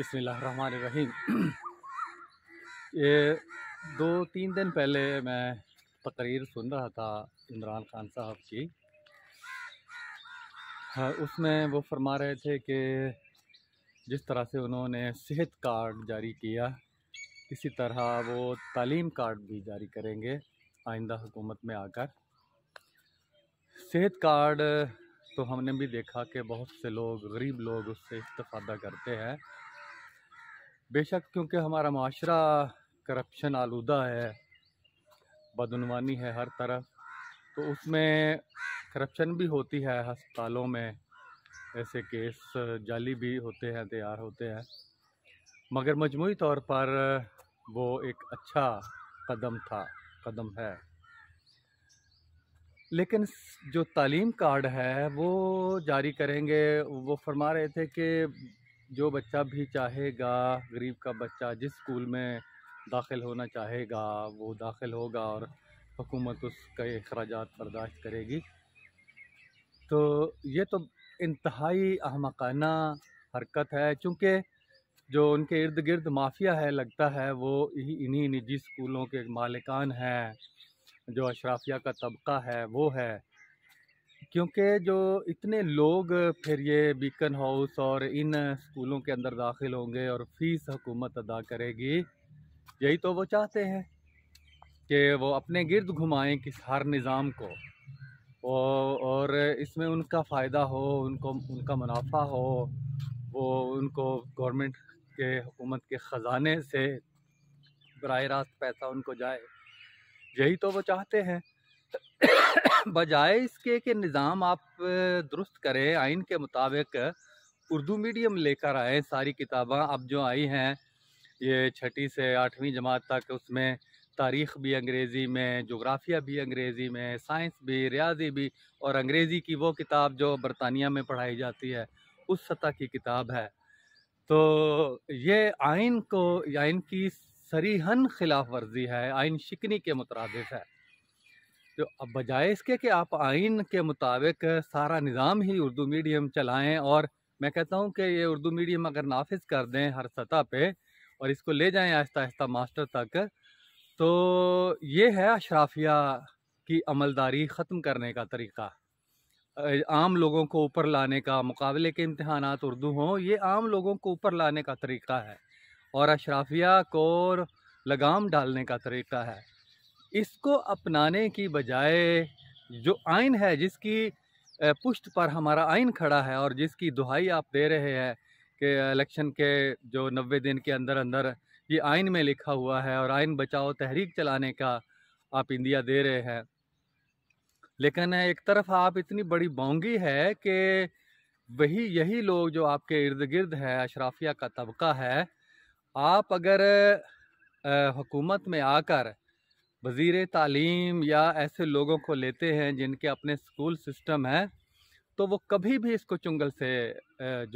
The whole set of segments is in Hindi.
बसमीम ये दो तीन दिन पहले मैं तकरीर सुन रहा था इमरान खान साहब की हाँ, उसमें वो फरमा रहे थे कि जिस तरह से उन्होंने सेहत कार्ड जारी किया इसी तरह वो तालीम कार्ड भी जारी करेंगे आइंदा हुकूमत में आकर सेहत कार्ड तो हमने भी देखा कि बहुत से लोग गरीब लोग उससे इस्तफ़ादा करते हैं बेशक क्योंकि हमारा माशरा करप्शन आलूदा है बदनवानी है हर तरफ तो उसमें करप्शन भी होती है हस्पतालों में ऐसे केस जाली भी होते हैं तैयार होते हैं मगर मजमू तौर पर वो एक अच्छा कदम था कदम है लेकिन जो तालीम कार्ड है वो जारी करेंगे वो फरमा रहे थे कि जो बच्चा भी चाहेगा गरीब का बच्चा जिस स्कूल में दाखिल होना चाहेगा वो दाखिल होगा और हुकूमत उसके अखराज बर्दाश्त करेगी तो ये तो इंतहाई अहमकाना हरकत है चूँकि जो उनके इर्द गिर्द माफिया है लगता है वो इन्हीं निजी स्कूलों के मालिकान हैं जो अशराफिया का तबका है वो है क्योंकि जो इतने लोग फिर ये बीकन हाउस और इन स्कूलों के अंदर दाखिल होंगे और फीस हुकूमत अदा करेगी यही तो वो चाहते हैं कि वो अपने गिर्द घुमाएं किस हर निज़ाम को और इसमें उनका फ़ायदा हो उनको उनका मुनाफा हो वो उनको गवर्नमेंट के हुकूमत के ख़जाने से बर रास्त पैसा उनको जाए यही तो वो चाहते हैं बजाय इसके कि निज़ाम आप दुरुस्त करें आइन के मुताबिक उर्दू मीडियम लेकर आए सारी किताबें अब जो आई हैं ये छठी से आठवीं जमात तक उसमें तारीख़ भी अंग्रेज़ी में जोग्राफिया भी अंग्रेज़ी में साइंस भी रियाजी भी और अंग्रेज़ी की वो किताब जो बरतानिया में पढ़ाई जाती है उस सतह की किताब है तो ये आइन को आइन की सरीहन खिलाफ वर्जी है आइन शिकनी के मुतरद है तो अब बजाय इसके कि आप आइन के मुताबिक सारा निज़ाम ही उर्दू मीडियम चलाएं और मैं कहता हूँ कि ये उर्दू मीडियम अगर नाफिज कर दें हर सतह पे और इसको ले जाएं आहिस्ता आहिस्ता मास्टर तक तो ये है अशराफिया की अमलदारी ख़त्म करने का तरीक़ा आम लोगों को ऊपर लाने का मुकाबले के इम्तहान उर्दू हों ये आम लोगों को ऊपर लाने का तरीक़ा है और अशराफिया को लगाम डालने का तरीक़ा है इसको अपनाने की बजाय जो आइन है जिसकी पुष्ट पर हमारा आइन खड़ा है और जिसकी दुहाई आप दे रहे हैं कि इलेक्शन के जो नबे दिन के अंदर अंदर ये आइन में लिखा हुआ है और आइन बचाओ तहरीक चलाने का आप इंडिया दे रहे हैं लेकिन एक तरफ आप इतनी बड़ी बोंगी है कि वही यही लोग जो आपके इर्द गिर्द है अशराफिया का तबका है आप अगर हुकूमत में आकर वज़ी तालीम या ऐसे लोगों को लेते हैं जिनके अपने स्कूल सिस्टम हैं तो वो कभी भी इसको चुंगल से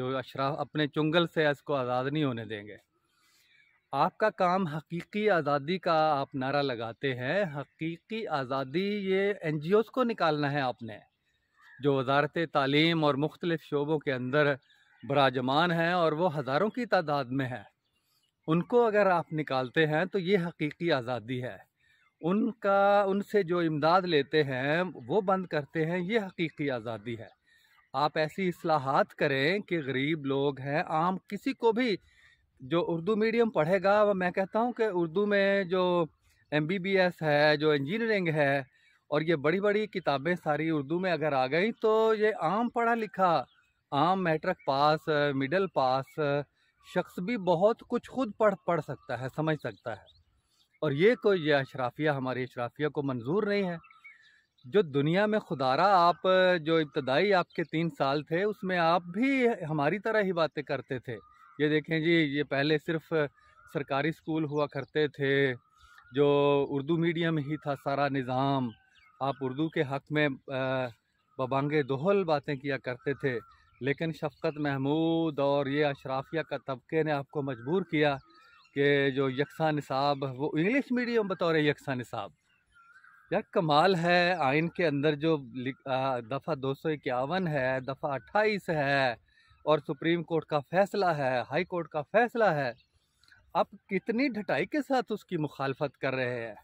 जो अशराफ अपने चुंगल से इसको आज़ाद नहीं होने देंगे आपका काम हकीकी आज़ादी का आप नारा लगाते हैं हकीकी आज़ादी ये एन को निकालना है आपने जो वजारत तालीम और मुख्तलिफ़ शोबों के अंदर बराजमान हैं और वो हज़ारों की तादाद में है उनको अगर आप निकालते हैं तो ये हकीकी आज़ादी है उनका उनसे जो इमदाद लेते हैं वो बंद करते हैं ये हकीकी आज़ादी है आप ऐसी असलाहत करें कि गरीब लोग हैं आम किसी को भी जो उर्दू मीडियम पढ़ेगा वह मैं कहता हूँ कि उर्दू में जो एम बी बी एस है जो इंजीनियरिंग है और ये बड़ी बड़ी किताबें सारी उर्दू में अगर आ गई तो ये आम पढ़ा लिखा आम मैट्रिक पास मिडल पास शख्स भी बहुत कुछ खुद पढ़ पढ़ सकता है समझ सकता है और ये कोई यह अशराफिया हमारी अशराफिया को मंजूर नहीं है जो दुनिया में खुदारा आप जो इब्तदाई आपके तीन साल थे उसमें आप भी हमारी तरह ही बातें करते थे ये देखें जी ये पहले सिर्फ सरकारी स्कूल हुआ करते थे जो उर्दू मीडियम ही था सारा निज़ाम आप उर्दू के हक़ में बबांगे दोहल बातें किया करते थे लेकिन शफकत महमूद और ये अशराफिया का तबके ने आपको मजबूर किया कि जो यकसा निसाब वो इंग्लिश मीडियम बतौर यकसा निसाब यार कमाल है आइन के अंदर जो दफ़ा दो सौ इक्यावन है दफ़ा अट्ठाईस है और सुप्रीम कोर्ट का फ़ैसला है हाई कोर्ट का फ़ैसला है आप कितनी ढटाई के साथ उसकी मुखालफत कर रहे हैं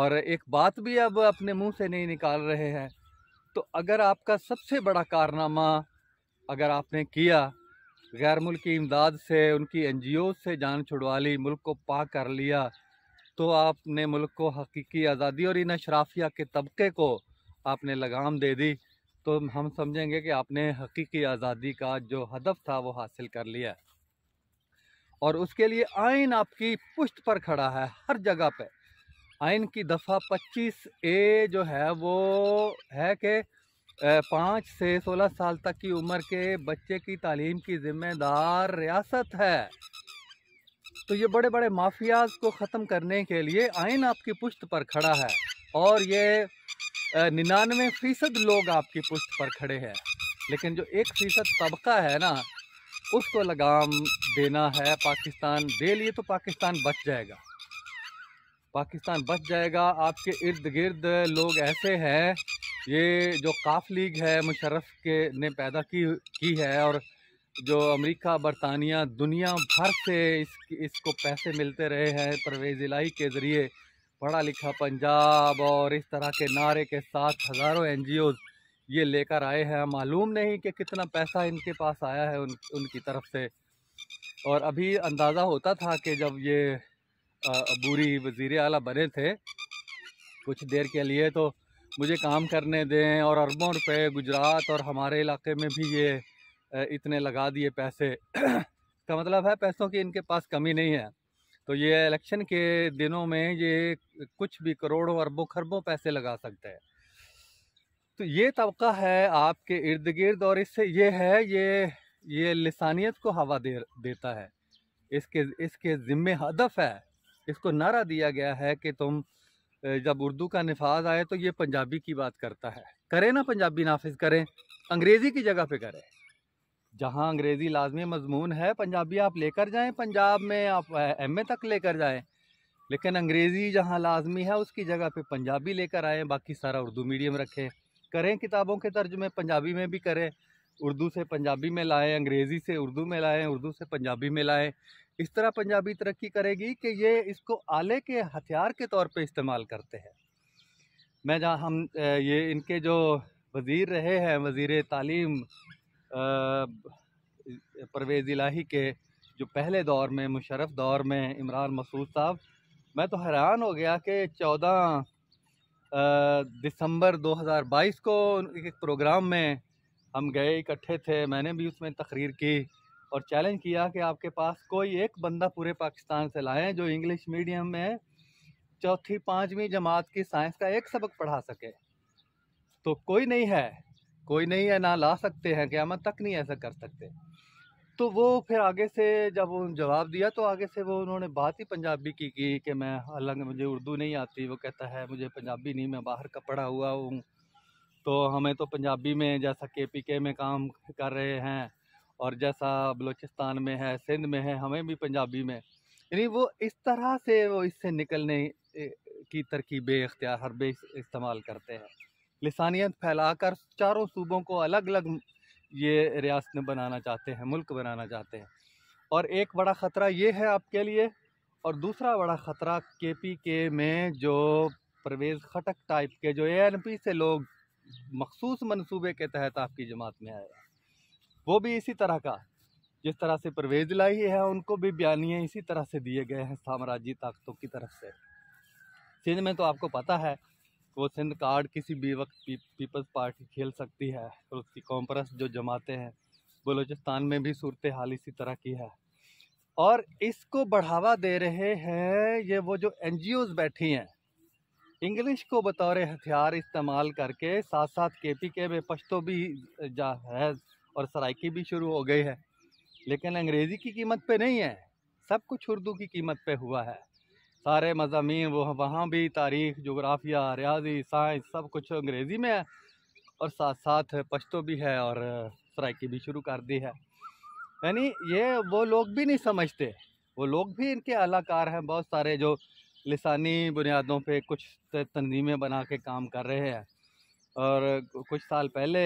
और एक बात भी अब अपने मुंह से नहीं निकाल रहे हैं तो अगर आपका सबसे बड़ा कारनामा अगर आपने किया गैर मुल्क इमदाद से उनकी एन जी ओ से जान छुड़वा ली मुल्क को पाक कर लिया तो आपने मुल्क को हकीकी आज़ादी और इन अशराफिया के तबके को आपने लगाम दे दी तो हम समझेंगे कि आपने हकीकी आज़ादी का जो हदफ था वो हासिल कर लिया और उसके लिए आइन आपकी पुश्त पर खड़ा है हर जगह पे आइन की दफ़ा 25 ए जो है वो है कि पाँच से सोलह साल तक की उम्र के बच्चे की तालीम की ज़िम्मेदार रियासत है तो ये बड़े बड़े माफियाज को ख़त्म करने के लिए आइन आपकी पुश्त पर खड़ा है और ये निन्यानवे फ़ीसद लोग आपकी पुश्त पर खड़े हैं लेकिन जो एक फ़ीसद तबका है ना उसको लगाम देना है पाकिस्तान दे लिए तो पाकिस्तान बच जाएगा पाकिस्तान बच जाएगा आपके इर्द गिर्द लोग ऐसे हैं ये जो काफ लीग है मुशर्रफ के ने पैदा की की है और जो अमेरिका बरतानिया दुनिया भर से इस इसको पैसे मिलते रहे हैं परवेज इलाई के ज़रिए पढ़ा लिखा पंजाब और इस तरह के नारे के साथ हज़ारों एन ये लेकर आए हैं मालूम नहीं कि कितना पैसा इनके पास आया है उन उनकी तरफ से और अभी अंदाज़ा होता था कि जब ये अबूरी वज़ी अला बने थे कुछ देर के लिए तो मुझे काम करने दें और अरबों रुपए गुजरात और हमारे इलाके में भी ये इतने लगा दिए पैसे का मतलब है पैसों की इनके पास कमी नहीं है तो ये इलेक्शन के दिनों में ये कुछ भी करोड़ों अरबों खरबों पैसे लगा सकते हैं तो ये तबका है आपके इर्द गिर्द और इससे ये है ये ये लसानियत को हवा दे देता है इसके इसके ज़िम्मे हदफ है इसको नारा दिया गया है कि तुम जब उर्दू का नफाज आए तो ये पंजाबी की बात करता है करें ना पंजाबी नाफिज करें अंग्रेज़ी की जगह पे करें जहाँ अंग्रेज़ी लाजमी मजमून है पंजाबी आप लेकर जाएं पंजाब में आप एम ए तक लेकर जाएं लेकिन अंग्रेज़ी जहाँ लाजमी है उसकी जगह पे पंजाबी लेकर आएँ बाकी सारा उर्दू मीडियम रखें करें किताबों के में पंजाबी में भी करें उर्दू से पंजाबी में लाएँ अंग्रेज़ी से उर्दू में लाएँ उर्दू से पंजाबी में लाएँ इस तरह पंजाबी तरक्की करेगी कि ये इसको आले के हथियार के तौर पे इस्तेमाल करते हैं मैं जहाँ हम ये इनके जो वज़ीर रहे हैं वज़ीर तालीम परवेज़ इलाही के जो पहले दौर में मुशरफ दौर में इमरान मसूद साहब मैं तो हैरान हो गया कि चौदह दिसंबर 2022 को एक प्रोग्राम में हम गए इकट्ठे थे मैंने भी उसमें तकरीर की और चैलेंज किया कि आपके पास कोई एक बंदा पूरे पाकिस्तान से लाए जो इंग्लिश मीडियम में चौथी पाँचवीं जमात की साइंस का एक सबक पढ़ा सके तो कोई नहीं है कोई नहीं है ना ला सकते हैं क्या तक नहीं ऐसा कर सकते तो वो फिर आगे से जब जवाब दिया तो आगे से वो उन्होंने बात ही पंजाबी की की कि मैं हालांकि मुझे उर्दू नहीं आती वो कहता है मुझे पंजाबी नहीं मैं बाहर का पढ़ा हुआ हूँ तो हमें तो पंजाबी में जैसा के पी के में काम कर रहे हैं और जैसा बलूचिस्तान में है सिंध में है हमें भी पंजाबी में यानी वो इस तरह से वो इससे निकलने की तरकीबें इख्तियार बे इस्तेमाल करते हैं लसानियत फैलाकर चारों सूबों को अलग अलग ये रियासत बनाना चाहते हैं मुल्क बनाना चाहते हैं और एक बड़ा ख़तरा ये है आपके लिए और दूसरा बड़ा ख़तरा के पी के में जो परवेज़ खटक टाइप के जो ए एन पी से लोग मखसूस मनसूबे के तहत आपकी जमात में आए वो भी इसी तरह का जिस तरह से परवेज लाई है उनको भी बयानिए इसी तरह से दिए गए हैं साम्राज्य ताकतों की तरफ से सिंध में तो आपको पता है वो सिंध कार्ड किसी भी वक्त पी, पीपल्स पार्टी खेल सकती है और उसकी कॉम्प्रेस जो जमाते हैं बलूचिस्तान में भी सूरत हाल इसी तरह की है और इसको बढ़ावा दे रहे हैं ये वो जो एन बैठी हैं इंग्लिश को बतौर हथियार इस्तेमाल करके साथ साथ के पी के में पश्तो भी जा है और सराइकी भी शुरू हो गई है लेकिन अंग्रेज़ी की कीमत पे नहीं है सब कुछ उर्दू की कीमत पे हुआ है सारे मजामी वह वहाँ भी तारीख जोग्राफिया रियाजी साइंस सब कुछ अंग्रेज़ी में है और साथ साथ पश्तो भी है और सराइकी भी शुरू कर दी है यानी ये वो लोग भी नहीं समझते वो लोग भी इनके अलाकार हैं बहुत सारे जो लसानी बुनियादों पर कुछ तनजीमें बना के काम कर रहे हैं और कुछ साल पहले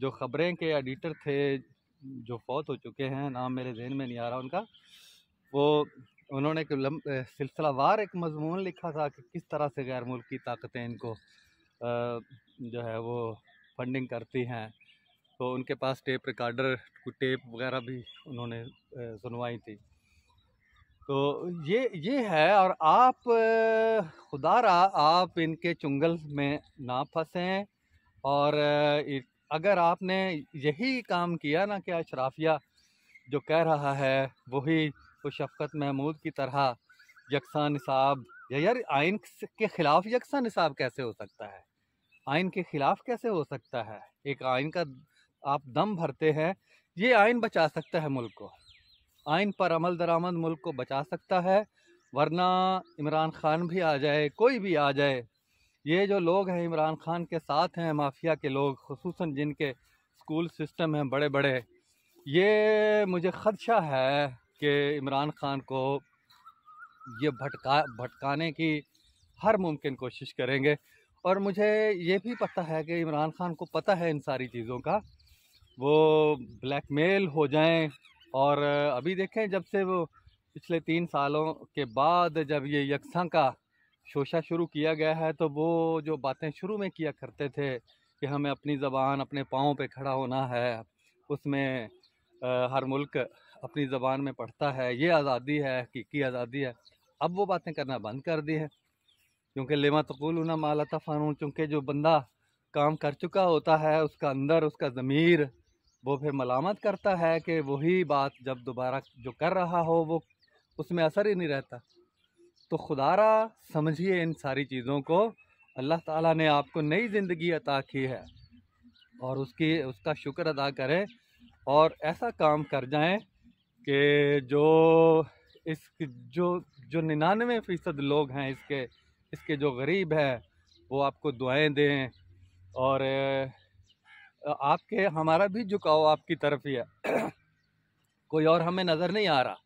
जो ख़बरें के एडिटर थे जो फौत हो चुके हैं नाम मेरे जहन में नहीं आ रहा उनका वो उन्होंने एक सिलसिलावार एक मजमून लिखा था कि किस तरह से गैर मुल्की ताकतें इनको जो है वो फंडिंग करती हैं तो उनके पास टेप रिकॉर्डर टेप वगैरह भी उन्होंने सुनवाई थी तो ये ये है और आप खुदारा आप इनके चुंगल में ना फंसें और अगर आपने यही काम किया ना कि अशराफिया जो कह रहा है वही वो शफकत महमूद की तरह यकसा निसाब या यार आइन के ख़िलाफ़ यकसा निसाब कैसे हो सकता है आइन के ख़िलाफ़ कैसे हो सकता है एक आइन का आप दम भरते हैं ये आइन बचा सकता है मुल्क को आइन पर अमल दरामद मुल्क को बचा सकता है वरना इमरान खान भी आ जाए कोई भी आ जाए ये जो लोग हैं इमरान खान के साथ हैं माफिया के लोग खसूस जिनके स्कूल सिस्टम हैं बड़े बड़े ये मुझे ख़दशा है कि इमरान खान को ये भटका भटकाने की हर मुमकिन कोशिश करेंगे और मुझे ये भी पता है कि इमरान खान को पता है इन सारी चीज़ों का वो ब्लैकमेल हो जाएं और अभी देखें जब से वो पिछले तीन सालों के बाद जब ये यकसा का शोशा शुरू किया गया है तो वो जो बातें शुरू में किया करते थे कि हमें अपनी ज़बान अपने पाँव पे खड़ा होना है उसमें हर मुल्क अपनी ज़बान में पढ़ता है ये आज़ादी है हकीकी आज़ादी है अब वो बातें करना बंद कर दी है क्योंकि लेमा तकूल ना मालता फ़ानून चूँकि जो बंदा काम कर चुका होता है उसका अंदर उसका ज़मीर वो फिर मलामत करता है कि वही बात जब दोबारा जो कर रहा हो वो उसमें असर ही नहीं रहता तो खुदारा समझिए इन सारी चीज़ों को अल्लाह ताला ने आपको नई ज़िंदगी अता की है और उसकी उसका शुक्र अदा करें और ऐसा काम कर जाएं कि जो इस जो जो निन्यानवे फ़ीसद लोग हैं इसके इसके जो गरीब हैं वो आपको दुआएं दें और आपके हमारा भी झुकाव आपकी तरफ ही है कोई और हमें नज़र नहीं आ रहा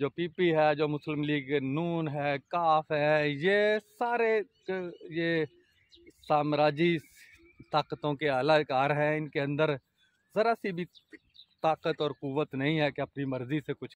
जो पीपी है जो मुस्लिम लीग नून है काफ है ये सारे ये साम्राज्य ताकतों के अलाकार हैं इनके अंदर ज़रा सी भी ताकत और कुत नहीं है कि अपनी मर्ज़ी से कुछ